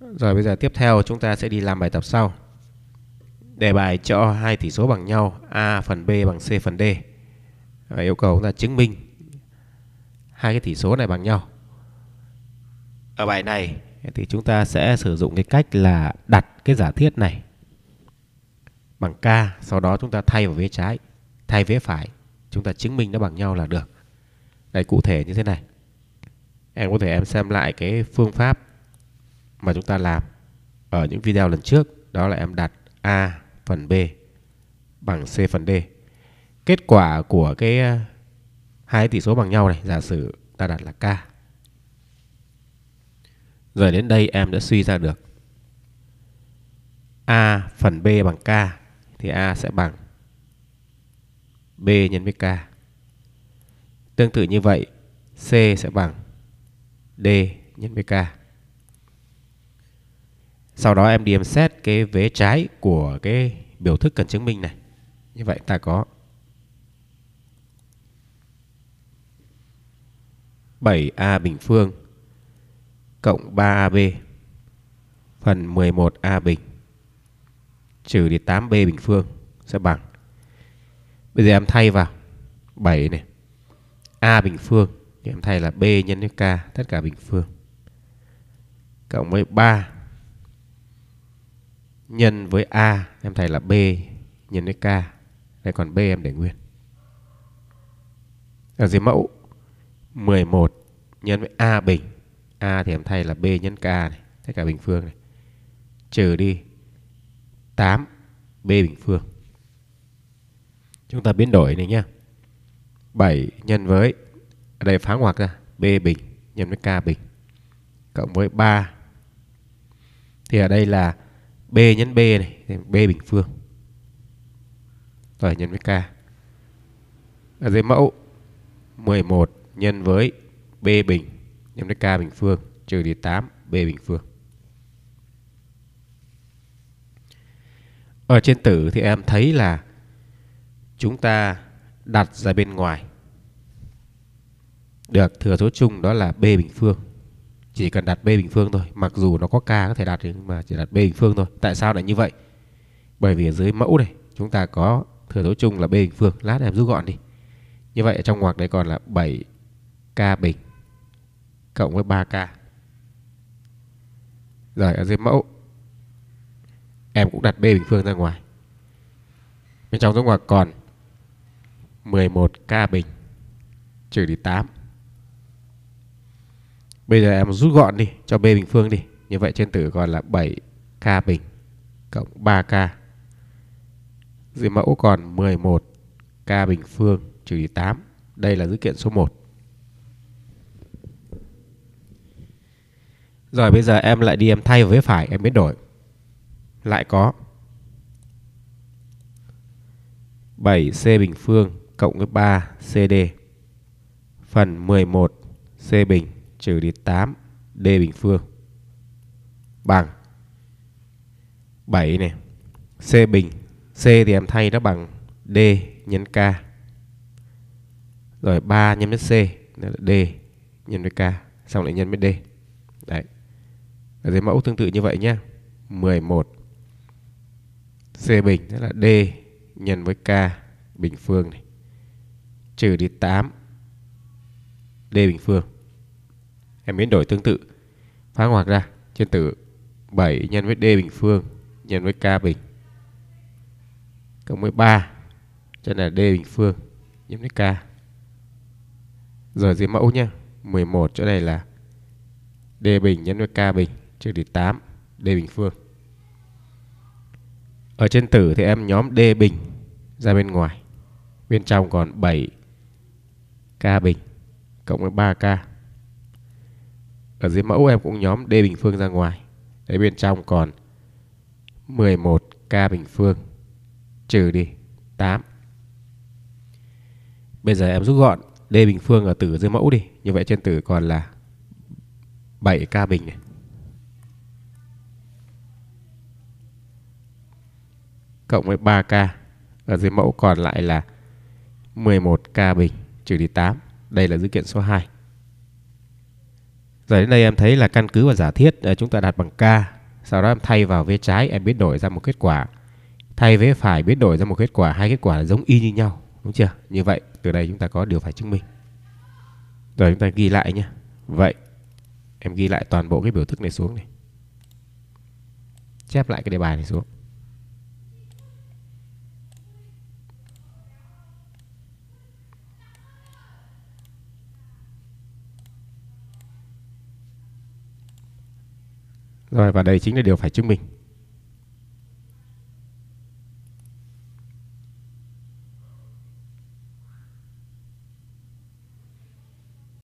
Rồi bây giờ tiếp theo chúng ta sẽ đi làm bài tập sau. Đề bài cho hai tỷ số bằng nhau A phần B bằng C phần D. Và yêu cầu chúng ta chứng minh hai cái tỷ số này bằng nhau. Ở bài này thì chúng ta sẽ sử dụng cái cách là đặt cái giả thiết này bằng K, sau đó chúng ta thay vào vế trái, thay vế phải, chúng ta chứng minh nó bằng nhau là được. Đây cụ thể như thế này. Em có thể em xem lại cái phương pháp mà chúng ta làm ở những video lần trước đó là em đặt A phần B bằng C phần D. Kết quả của cái ờ, hai tỷ số bằng nhau này giả sử ta đặt là K. Rồi đến đây em đã suy ra được A phần B bằng K thì A sẽ bằng B nhân với K. Tương tự như vậy C sẽ bằng D nhân với K sau đó em đi em xét cái vế trái của cái biểu thức cần chứng minh này như vậy ta có 7a bình phương cộng 3ab phần 11a bình trừ đi 8b bình phương sẽ bằng bây giờ em thay vào 7 này a bình phương thì em thay là b nhân với k tất cả bình phương cộng với 3 nhân với A em thay là B nhân với K. Đây còn B em để nguyên. Ở dưới mẫu 11 nhân với A bình. A thì em thay là B nhân K này. Tất cả bình phương này. Trừ đi 8 B bình phương. Chúng ta biến đổi này nhé. 7 nhân với ở đây phá ngoặc ra B bình nhân với K bình cộng với 3 thì ở đây là B nhân B này B bình phương rồi nhân với K ở dưới mẫu 11 nhân với B bình nhân với K bình phương trừ đi 8 B bình phương ở trên tử thì em thấy là chúng ta đặt ra bên ngoài được thừa số chung đó là b bình phương chỉ cần đặt b bình phương thôi mặc dù nó có k có thể đặt nhưng mà chỉ đặt b bình phương thôi tại sao lại như vậy bởi vì ở dưới mẫu này chúng ta có thừa số chung là b bình phương lát em rút gọn đi như vậy ở trong ngoặc đấy còn là 7k bình cộng với 3k rồi ở dưới mẫu em cũng đặt b bình phương ra ngoài bên trong số ngoặc còn 11k bình trừ đi 8 Bây giờ em rút gọn đi cho B bình phương đi. Như vậy trên tử còn là 7K bình cộng 3K. Dưới mẫu còn 11K bình phương trừ đi 8. Đây là dữ kiện số 1. Rồi bây giờ em lại đi em thay với phải em biến đổi. Lại có 7C bình phương cộng với 3 CD phần 11 C bình trừ đi 8 D bình phương bằng 7 này C bình C thì em thay nó bằng D nhân K rồi 3 nhân với C là D nhân với K xong lại nhân với D đấy dưới mẫu tương tự như vậy nhé 11 C bình tức là D nhân với K bình phương này trừ đi 8 D bình phương em biến đổi tương tự phá ngoặc ra trên tử 7 nhân với D bình phương nhân với K bình cộng với 3 cho nên là D bình phương nhân với K rồi dưới mẫu nhá 11 chỗ này là D bình nhân với K bình trừ đi 8 D bình phương ở trên tử thì em nhóm D bình ra bên ngoài bên trong còn 7 K bình cộng với 3K ở dưới mẫu em cũng nhóm D bình phương ra ngoài. Đấy bên trong còn 11K bình phương trừ đi 8. Bây giờ em rút gọn D bình phương ở tử dưới mẫu đi. Như vậy trên tử còn là 7K bình này. Cộng với 3K. Ở dưới mẫu còn lại là 11K bình trừ đi 8. Đây là dữ kiện số 2. Rồi đến đây em thấy là căn cứ và giả thiết ờ, chúng ta đặt bằng K. Sau đó em thay vào vế trái em biến đổi ra một kết quả. Thay vế phải biến đổi ra một kết quả. Hai kết quả là giống y như nhau. Đúng chưa? Như vậy từ đây chúng ta có điều phải chứng minh. Rồi chúng ta ghi lại nhé. Vậy em ghi lại toàn bộ cái biểu thức này xuống này. Chép lại cái đề bài này xuống. Rồi và đây chính là điều phải chứng minh.